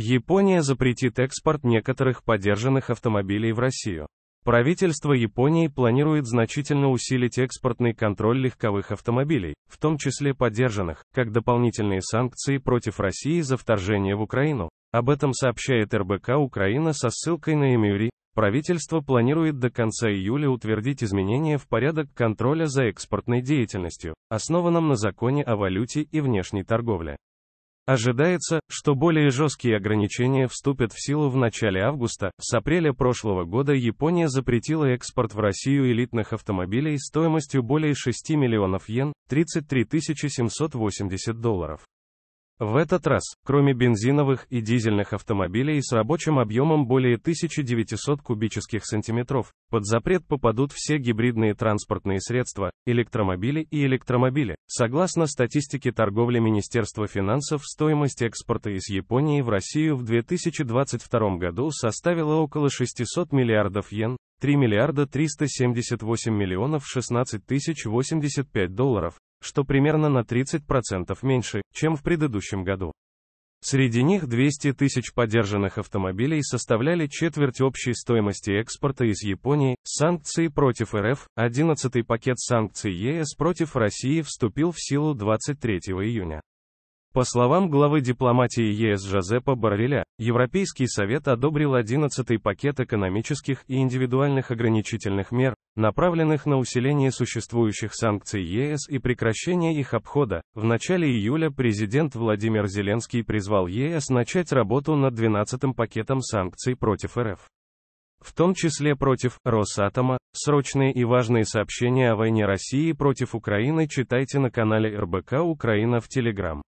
Япония запретит экспорт некоторых подержанных автомобилей в Россию. Правительство Японии планирует значительно усилить экспортный контроль легковых автомобилей, в том числе подержанных, как дополнительные санкции против России за вторжение в Украину. Об этом сообщает РБК Украина со ссылкой на Эмюри. Правительство планирует до конца июля утвердить изменения в порядок контроля за экспортной деятельностью, основанном на законе о валюте и внешней торговле. Ожидается, что более жесткие ограничения вступят в силу в начале августа. С апреля прошлого года Япония запретила экспорт в Россию элитных автомобилей стоимостью более 6 миллионов йен, 33 780 долларов. В этот раз, кроме бензиновых и дизельных автомобилей с рабочим объемом более 1900 кубических сантиметров, под запрет попадут все гибридные транспортные средства, электромобили и электромобили. Согласно статистике торговли Министерства финансов, стоимость экспорта из Японии в Россию в 2022 году составила около 600 миллиардов йен, 3 миллиарда 378 миллионов 16 тысяч 85 долларов что примерно на 30% меньше, чем в предыдущем году. Среди них 200 тысяч подержанных автомобилей составляли четверть общей стоимости экспорта из Японии. Санкции против РФ, 11-й пакет санкций ЕС против России вступил в силу 23 июня. По словам главы дипломатии ЕС Жозепа Барреля, Европейский совет одобрил 11-й пакет экономических и индивидуальных ограничительных мер, направленных на усиление существующих санкций ЕС и прекращение их обхода. В начале июля президент Владимир Зеленский призвал ЕС начать работу над 12-м пакетом санкций против РФ в том числе против Росатома. Срочные и важные сообщения о войне России против Украины читайте на канале РБК Украина в Телеграм.